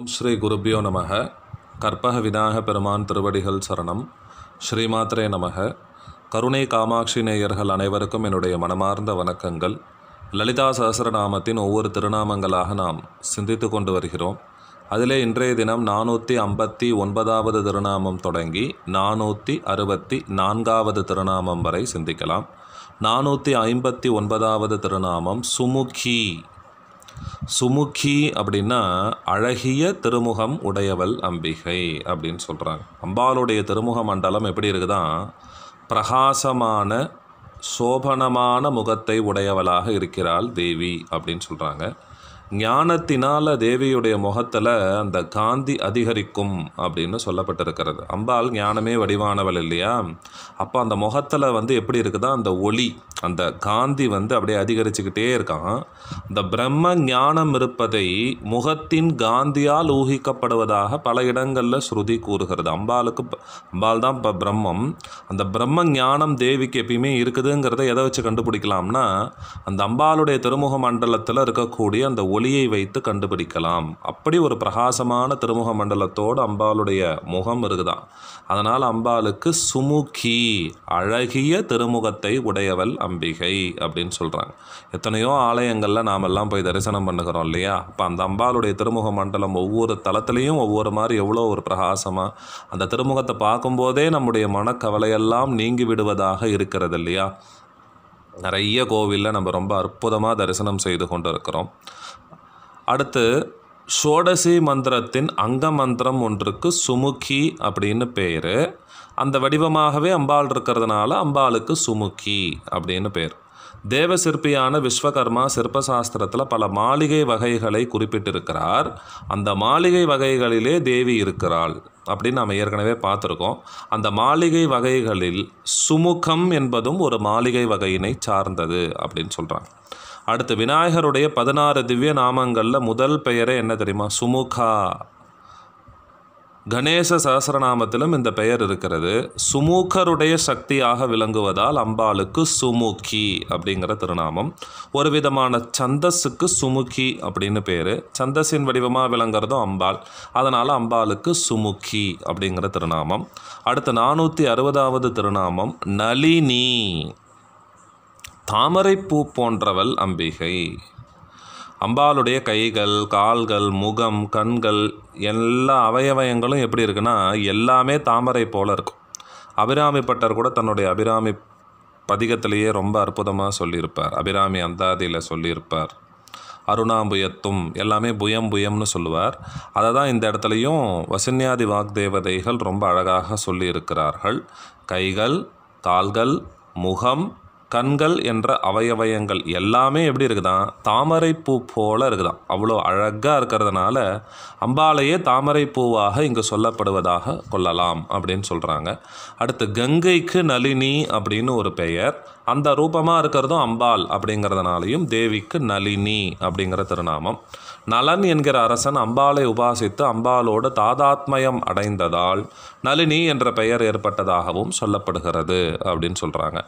ஓம் ஸ்ரீ குருப்பியோ நமக கற்பக விநாயக பெருமான் திருவடிகள் சரணம் ஸ்ரீமாத்ரே நமக கருணை காமாட்சி நேயர்கள் அனைவருக்கும் என்னுடைய மனமார்ந்த வணக்கங்கள் லலிதா சகசரநாமத்தின் ஒவ்வொரு திருநாமங்களாக நாம் சிந்தித்து கொண்டு வருகிறோம் அதிலே இன்றைய தினம் நானூற்றி ஐம்பத்தி ஒன்பதாவது திருநாமம் தொடங்கி நானூற்றி அறுபத்தி நான்காவது திருநாமம் வரை சிந்திக்கலாம் நானூற்றி ஐம்பத்தி ஒன்பதாவது திருநாமம் சுமுகி சுமுகி அப்படின்னா அழகிய திருமுகம் உடையவள் அம்பிகை அப்படின்னு சொல்கிறாங்க அம்பாளுடைய திருமுக மண்டலம் எப்படி இருக்குதான் பிரகாசமான சோபனமான முகத்தை உடையவளாக இருக்கிறாள் தேவி அப்படின்னு சொல்கிறாங்க ஞானத்தினால் தேவியுடைய முகத்தில் அந்த காந்தி அதிகரிக்கும் அப்படின்னு சொல்லப்பட்டிருக்கிறது அம்பாள் ஞானமே வடிவானவள் இல்லையா அப்போ அந்த முகத்தில் வந்து எப்படி இருக்குதா அந்த ஒளி அந்த காந்தி வந்து அப்படியே அதிகரிச்சுக்கிட்டே இருக்கான் இந்த பிரம்ம ஞானம் இருப்பதை முகத்தின் காந்தியால் ஊகிக்கப்படுவதாக பல இடங்களில் ஸ்ருதி கூறுகிறது அம்பாளுக்கு அம்பாள் தான் இப்போ பிரம்மம் அந்த பிரம்ம ஞானம் தேவிக்கு எப்பயுமே இருக்குதுங்கிறத எதை வச்சு கண்டுபிடிக்கலாம்னா அந்த அம்பாளுடைய திருமுக மண்டலத்தில் இருக்கக்கூடிய அந்த ஒளியை வைத்து கண்டுபிடிக்கலாம் அப்படி ஒரு பிரகாசமான திருமுக மண்டலத்தோடு அம்பாளுடைய முகம் இருக்குதான் அதனால் அம்பாளுக்கு சுமுகி அழகிய திருமுகத்தை உடையவள் அம்பிகை அப்படின்னு சொல்கிறாங்க எத்தனையோ ஆலயங்களில் நாமெல்லாம் போய் தரிசனம் பண்ணுகிறோம் இல்லையா இப்போ அந்த அம்பாளுடைய திருமுக மண்டலம் ஒவ்வொரு தளத்துலேயும் ஒவ்வொரு மாதிரி எவ்வளோ ஒரு பிரகாசமாக அந்த திருமுகத்தை பார்க்கும்போதே நம்முடைய மனக்கவலையெல்லாம் நீங்கி விடுவதாக இருக்கிறது இல்லையா நிறைய கோவிலில் நம்ம ரொம்ப அற்புதமாக தரிசனம் செய்து கொண்டிருக்கிறோம் அடுத்து ஷோடசி மந்திரத்தின் அங்க மந்திரம் ஒன்றுக்கு சுமுக்கி அப்படின்னு பேர் அந்த வடிவமாகவே அம்பாள் இருக்கிறதுனால அம்பாளுக்கு சுமுக்கி அப்படின்னு பேர் தேவ சிற்பியான விஸ்வகர்மா சிற்பசாஸ்திரத்தில் பல மாளிகை வகைகளை குறிப்பிட்டிருக்கிறார் அந்த மாளிகை வகைகளிலே தேவி இருக்கிறாள் அப்படின்னு நாம் ஏற்கனவே பார்த்துருக்கோம் அந்த மாளிகை வகைகளில் சுமுகம் என்பதும் ஒரு மாளிகை வகையினை சார்ந்தது அப்படின்னு சொல்கிறாங்க அடுத்து விநாயகருடைய பதினாறு திவ்ய நாமங்களில் முதல் பெயரே என்ன தெரியுமா சுமுகா கணேச சகசரநாமத்திலும் இந்த பெயர் இருக்கிறது சுமூக்கருடைய சக்தியாக விளங்குவதால் அம்பாளுக்கு சுமுகி அப்படிங்கிற திருநாமம் ஒரு விதமான சந்தஸுக்கு சுமுகி அப்படின்னு பேர் சந்தஸின் வடிவமாக விளங்குறதும் அம்பாள் அதனால் அம்பாளுக்கு சுமுகி அப்படிங்கிற திருநாமம் அடுத்து நானூற்றி அறுபதாவது திருநாமம் நளினி தாமரைப்பூ போன்றவள் அம்பிகை அம்பாளுடைய கைகள் கால்கள் முகம் கண்கள் எல்லா அவயவயங்களும் எப்படி இருக்குன்னா எல்லாமே தாமரை போல் இருக்கும் அபிராமி பட்டர் கூட தன்னுடைய அபிராமி பதிகத்திலேயே ரொம்ப அற்புதமாக சொல்லியிருப்பார் அபிராமி அந்தாதியில் சொல்லியிருப்பார் அருணாம்புயத்தும் எல்லாமே புயம் புயம்னு சொல்லுவார் அதை தான் இந்த இடத்துலையும் வசன்யாதி வாக்தேவதைகள் ரொம்ப அழகாக சொல்லியிருக்கிறார்கள் கைகள் கால்கள் முகம் கண்கள் என்ற அவயவயங்கள் எல்லாமே எப்படி இருக்குதான் தாமரை பூ போல் இருக்குதான் அவ்வளோ அழகாக இருக்கிறதுனால அம்பாலையே தாமரை பூவாக இங்கு சொல்லப்படுவதாக கொள்ளலாம் அப்படின்னு சொல்கிறாங்க அடுத்து கங்கைக்கு நளினி அப்படின்னு ஒரு பெயர் அந்த ரூபமாக இருக்கிறதும் அம்பாள் அப்படிங்கிறதுனாலையும் தேவிக்கு நளினி அப்படிங்கிற திருநாமம் நலன் என்கிற அரசன் அம்பாளை உபாசித்து அம்பாலோடு தாதாத்மயம் அடைந்ததால் நளினி என்ற பெயர் ஏற்பட்டதாகவும் சொல்லப்படுகிறது அப்படின்னு சொல்கிறாங்க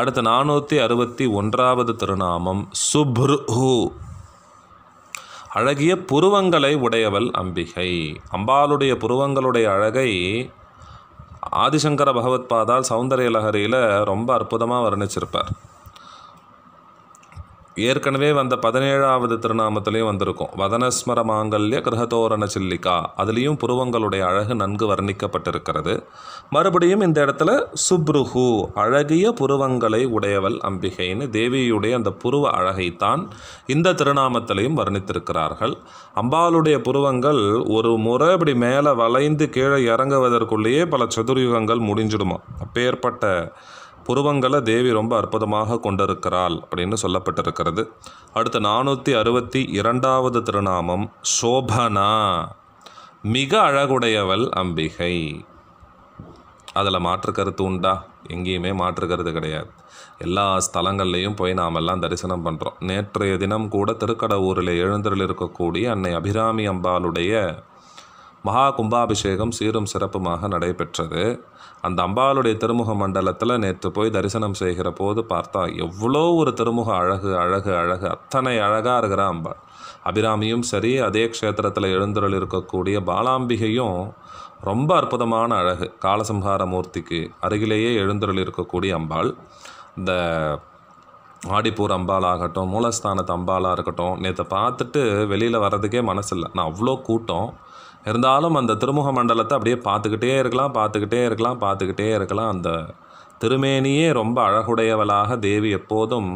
அடுத்து நானூற்றி அறுபத்தி ஒன்றாவது திருநாமம் சுப்ரு அழகிய புருவங்களை உடையவள் அம்பிகை அம்பாளுடைய புருவங்களுடைய அழகை ஆதிசங்கர பாதால் சௌந்தரிய லகரியில் ரொம்ப அற்புதமாக வர்ணிச்சிருப்பார் ஏற்கனவே வந்த பதினேழாவது திருநாமத்திலையும் வந்திருக்கும் வதனஸ்மர மாங்கல்ய கிரகதோரண சில்லிக்கா அதுலேயும் புருவங்களுடைய அழகு நன்கு வர்ணிக்கப்பட்டிருக்கிறது மறுபடியும் இந்த இடத்துல சுப்ருஹு அழகிய புருவங்களை உடையவள் அம்பிகைன்னு தேவியுடைய அந்த புருவ அழகைத்தான் இந்த திருநாமத்திலையும் வர்ணித்திருக்கிறார்கள் அம்பாளுடைய புருவங்கள் ஒரு முறை இப்படி மேலே வளைந்து கீழே இறங்குவதற்குள்ளேயே பல சதுர்யுகங்கள் முடிஞ்சிடுமா அப்பேற்பட்ட புருவங்களை தேவி ரொம்ப அற்புதமாக கொண்டிருக்கிறாள் அப்படின்னு சொல்லப்பட்டிருக்கிறது அடுத்து நானூற்றி அறுபத்தி இரண்டாவது திருநாமம் சோபனா மிக அழகுடையவள் அம்பிகை அதில் மாற்றுக்கருத்து உண்டா எங்கேயுமே மாற்றுக்கிறது கிடையாது எல்லா ஸ்தலங்கள்லேயும் போய் நாமெல்லாம் தரிசனம் பண்ணுறோம் நேற்றைய தினம் கூட திருக்கடவூரில் எழுந்தரில் இருக்கக்கூடிய அன்னை அபிராமி அம்பாளுடைய மகா கும்பாபிஷேகம் சீரும் சிறப்புமாக நடைபெற்றது அந்த அம்பாளுடைய திருமுக மண்டலத்தில் நேற்று போய் தரிசனம் செய்கிற போது பார்த்தா எவ்வளோ ஒரு திருமுக அழகு அழகு அழகு அத்தனை அழகாக இருக்கிற அம்பாள் அபிராமியும் சரி அதே க்ஷேத்திரத்தில் எழுந்துருள் இருக்கக்கூடிய பாலாம்பிகையும் ரொம்ப அற்புதமான அழகு காலசம்ஹார மூர்த்திக்கு அருகிலேயே எழுந்துருள் இருக்கக்கூடிய அம்பாள் இந்த ஆடிப்பூர் ஆகட்டும் மூலஸ்தானத்து அம்பாலாக இருக்கட்டும் நேற்று பார்த்துட்டு வெளியில் வர்றதுக்கே மனசில்லை நான் அவ்வளோ கூட்டம் இருந்தாலும் அந்த திருமுக மண்டலத்தை அப்படியே பார்த்துக்கிட்டே இருக்கலாம் பார்த்துக்கிட்டே இருக்கலாம் பார்த்துக்கிட்டே இருக்கலாம் அந்த திருமேனியே ரொம்ப அழகுடையவளாக தேவி எப்போதும்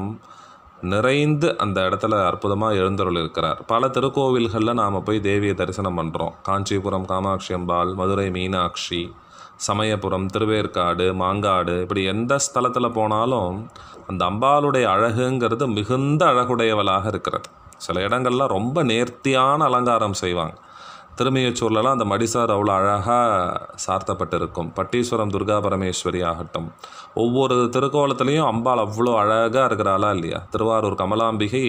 நிறைந்து அந்த இடத்துல அற்புதமாக எழுந்தருள் இருக்கிறார் பல திருக்கோவில்களில் நாம் போய் தேவியை தரிசனம் பண்ணுறோம் காஞ்சிபுரம் காமாட்சி அம்பாள் மதுரை மீனாட்சி சமயபுரம் திருவேற்காடு மாங்காடு இப்படி எந்த ஸ்தலத்தில் போனாலும் அந்த அம்பாளுடைய அழகுங்கிறது மிகுந்த அழகுடையவளாக இருக்கிறது சில இடங்கள்லாம் ரொம்ப நேர்த்தியான அலங்காரம் செய்வாங்க திருமையச்சூர்லலாம் அந்த மடிசார் அவ்வளோ அழகாக சார்த்தப்பட்டிருக்கும் பட்டீஸ்வரம் துர்கா பரமேஸ்வரி ஆகட்டும் ஒவ்வொரு திருக்கோலத்துலேயும் அம்பாள் அவ்வளோ அழகாக இருக்கிறாளா இல்லையா திருவாரூர் கமலாம்பிகை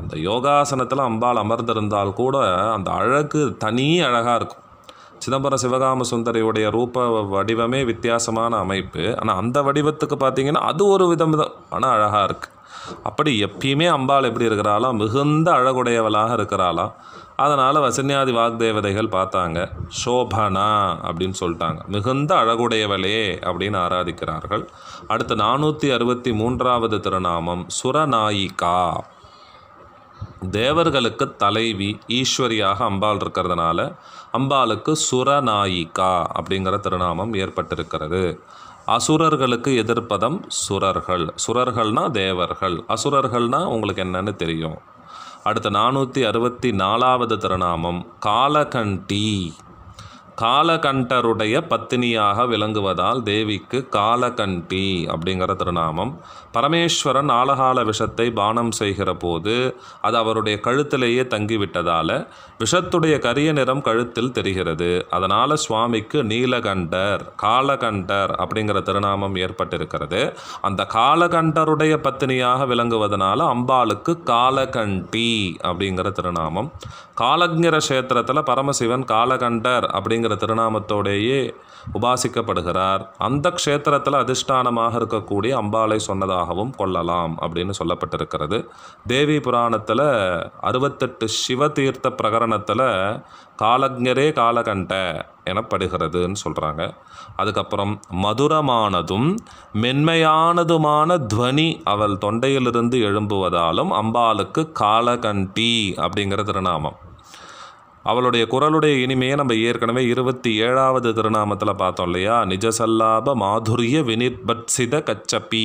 அந்த யோகாசனத்தில் அம்பாள் அமர்ந்திருந்தால் கூட அந்த அழகு தனி அழகாக இருக்கும் சிதம்பரம் சிவகாம சுந்தரியுடைய ரூப வடிவமே வித்தியாசமான அமைப்பு ஆனால் அந்த வடிவத்துக்கு பார்த்தீங்கன்னா அது ஒரு விதம் விதம் ஆனால் அழகாக இருக்குது அப்படி எப்பயுமே அம்பாள் எப்படி இருக்கிறாளா மிகுந்த அழகுடையவளாக இருக்கிறாளா அதனால் வசன்யாதி வாக்தேவதைகள் பார்த்தாங்க சோபனா அப்படின்னு சொல்லிட்டாங்க மிகுந்த அழகுடையவளே அப்படின்னு ஆராதிக்கிறார்கள் அடுத்து நானூற்றி அறுபத்தி மூன்றாவது திருநாமம் சுரநாயிகா தேவர்களுக்கு தலைவி ஈஸ்வரியாக அம்பாள் இருக்கிறதுனால அம்பாளுக்கு சுரநாயிகா அப்படிங்கிற திருநாமம் ஏற்பட்டிருக்கிறது அசுரர்களுக்கு எதிர்ப்பதம் சுரர்கள் சுரர்கள்னால் தேவர்கள் அசுரர்கள்னால் உங்களுக்கு என்னென்னு தெரியும் அடுத்த நானூற்றி அறுபத்தி நாலாவது திருநாமம் காலகண்டி காலகண்டருடைய பத்தினியாக விளங்குவதால் தேவிக்கு காலகண்டி அப்படிங்கிற திருநாமம் பரமேஸ்வரன் ஆலகால விஷத்தை பானம் செய்கிற போது அது அவருடைய கழுத்திலேயே தங்கிவிட்டதால் விஷத்துடைய கரிய நிறம் கழுத்தில் தெரிகிறது அதனால் சுவாமிக்கு நீலகண்டர் காலகண்டர் அப்படிங்கிற திருநாமம் ஏற்பட்டிருக்கிறது அந்த காலகண்டருடைய பத்தினியாக விளங்குவதனால அம்பாளுக்கு காலகண்டி அப்படிங்கிற திருநாமம் காலஜர கஷேத்திரத்தில் பரமசிவன் காலகண்டர் அப்படிங்கிற அப்படிங்கிற திருநாமத்தோடையே உபாசிக்கப்படுகிறார் அந்த க்ஷேத்திரத்தில் அதிஷ்டானமாக இருக்கக்கூடிய அம்பாளை சொன்னதாகவும் கொள்ளலாம் அப்படின்னு சொல்லப்பட்டிருக்கிறது தேவி புராணத்தில் அறுபத்தெட்டு சிவ தீர்த்த பிரகரணத்தில் காலஜரே காலகண்ட எனப்படுகிறதுன்னு சொல்கிறாங்க அதுக்கப்புறம் மதுரமானதும் மென்மையானதுமான துவனி அவள் தொண்டையிலிருந்து எழும்புவதாலும் அம்பாளுக்கு காலகண்டி அப்படிங்கிற திருநாமம் அவளுடைய குரலுடைய இனிமையை நம்ம ஏற்கனவே இருபத்தி ஏழாவது திருநாமத்தில் பார்த்தோம் இல்லையா நிஜசல்லாப மாதுரிய வினிர்பட்சித கச்சப்பி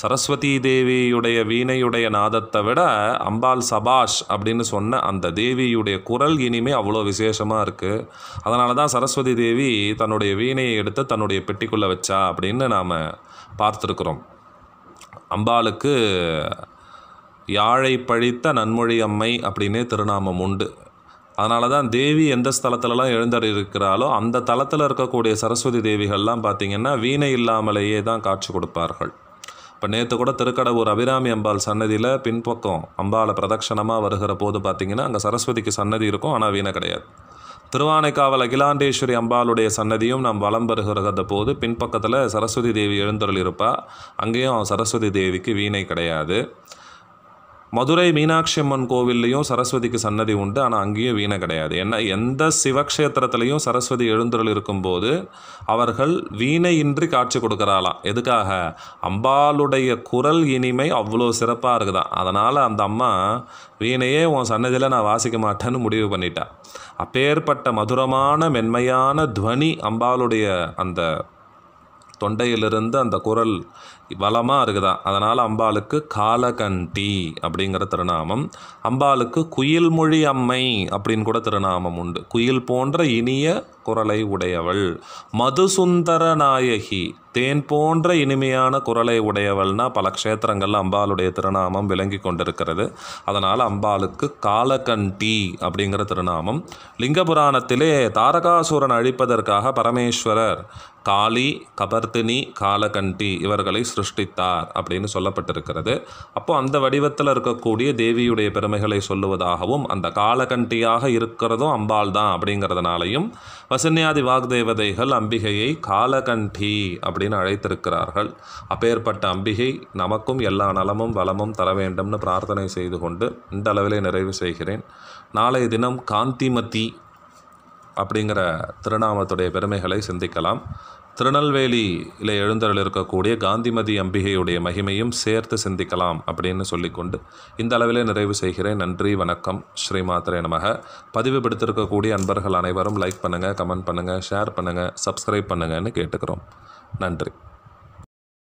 சரஸ்வதி தேவியுடைய வீணையுடைய நாதத்தை விட அம்பாள் சபாஷ் அப்படின்னு சொன்ன அந்த தேவியுடைய குரல் இனிமே அவ்வளோ விசேஷமாக இருக்குது அதனால தான் சரஸ்வதி தேவி தன்னுடைய வீணையை எடுத்து தன்னுடைய பெட்டிக்குள்ளே வச்சா அப்படின்னு நாம் பார்த்துருக்குறோம் அம்பாளுக்கு யாழை பழித்த நன்மொழி அம்மை அப்படின்னே திருநாமம் உண்டு அதனால தான் தேவி எந்த ஸ்தலத்திலலாம் எழுந்தறியிருக்கிறாளோ அந்த தளத்தில் இருக்கக்கூடிய சரஸ்வதி தேவிகள்லாம் பார்த்திங்கன்னா வீணை இல்லாமலேயே தான் காட்சி கொடுப்பார்கள் இப்போ நேற்று கூட திருக்கடவுர் அபிராமி அம்பாள் சன்னதியில் பின்பக்கம் அம்பாளை பிரதட்சணமாக வருகிற போது பார்த்திங்கன்னா அங்கே சரஸ்வதிக்கு சன்னதி இருக்கும் ஆனால் வீணை கிடையாது திருவானைக்காவல் அகிலாண்டேஸ்வரி அம்பாளுடைய சன்னதியும் நாம் வலம் பெறுகிறத போது பின்பக்கத்தில் சரஸ்வதி தேவி எழுந்தருள் இருப்பா அங்கேயும் சரஸ்வதி தேவிக்கு வீணை கிடையாது மதுரை மீனாட்சி அம்மன் கோவில்லையும் சரஸ்வதிக்கு சன்னதி உண்டு ஆனால் அங்கேயும் வீணை கிடையாது ஏன்னா எந்த சிவக்ஷேத்திரத்துலையும் சரஸ்வதி எழுந்தருள் இருக்கும்போது அவர்கள் வீணையின்றி காட்சி கொடுக்குறாளாம் எதுக்காக அம்பாளுடைய குரல் இனிமை அவ்வளோ சிறப்பாக இருக்குதான் அதனால் அந்த அம்மா வீணையே உன் சன்னதியில் நான் வாசிக்க மாட்டேன்னு முடிவு பண்ணிட்டா அப்பேற்பட்ட மதுரமான மென்மையான துவனி அம்பாளுடைய அந்த தொண்டையிலிருந்து அந்த குரல் வளமாக இருக்குதான் அதனால் அம்பாளுக்கு காலகண்டி அப்படிங்கிற திருநாமம் அம்பாளுக்கு குயில் மொழி அம்மை அப்படின்னு கூட திருநாமம் உண்டு குயில் போன்ற இனிய குரலை உடையவள் மதுசுந்தர நாயகி தேன் போன்ற இனிமையான குரலை உடையவள்னா பல க்ஷேத்திரங்களில் அம்பாளுடைய திருநாமம் விளங்கி கொண்டிருக்கிறது அதனால் அம்பாளுக்கு காலகண்டி அப்படிங்கிற திருநாமம் லிங்க புராணத்திலே தாரகாசுரன் அழிப்பதற்காக பரமேஸ்வரர் காளி கபர்த்தினி காலகண்டி இவர்களை சிருஷ்டித்தார் அப்படின்னு சொல்லப்பட்டிருக்கிறது அப்போ அந்த வடிவத்தில் இருக்கக்கூடிய தேவியுடைய பெருமைகளை சொல்லுவதாகவும் அந்த காலகண்டியாக இருக்கிறதும் அம்பாள் தான் அப்படிங்கிறதுனாலையும் வசன்யாதி வாக்தேவதைகள் அம்பிகையை காலகண்டி அப்படி அப்படின்னு அழைத்திருக்கிறார்கள் அப்பேற்பட்ட அம்பிகை நமக்கும் எல்லா நலமும் வளமும் தர வேண்டும்னு பிரார்த்தனை செய்து கொண்டு இந்த அளவிலே நிறைவு செய்கிறேன் நாளைய தினம் காந்திமதி அப்படிங்கிற திருநாமத்துடைய பெருமைகளை சிந்திக்கலாம் திருநெல்வேலியில் எழுந்தருள் இருக்கக்கூடிய காந்திமதி அம்பிகையுடைய மகிமையும் சேர்த்து சிந்திக்கலாம் அப்படின்னு சொல்லிக்கொண்டு இந்த அளவிலே நிறைவு செய்கிறேன் நன்றி வணக்கம் மாத்திரை நமக பதிவு பிடித்திருக்கக்கூடிய அன்பர்கள் அனைவரும் லைக் பண்ணுங்கள் கமெண்ட் பண்ணுங்கள் ஷேர் பண்ணுங்கள் சப்ஸ்கிரைப் பண்ணுங்கன்னு கேட்டுக்கிறோம் நன்றி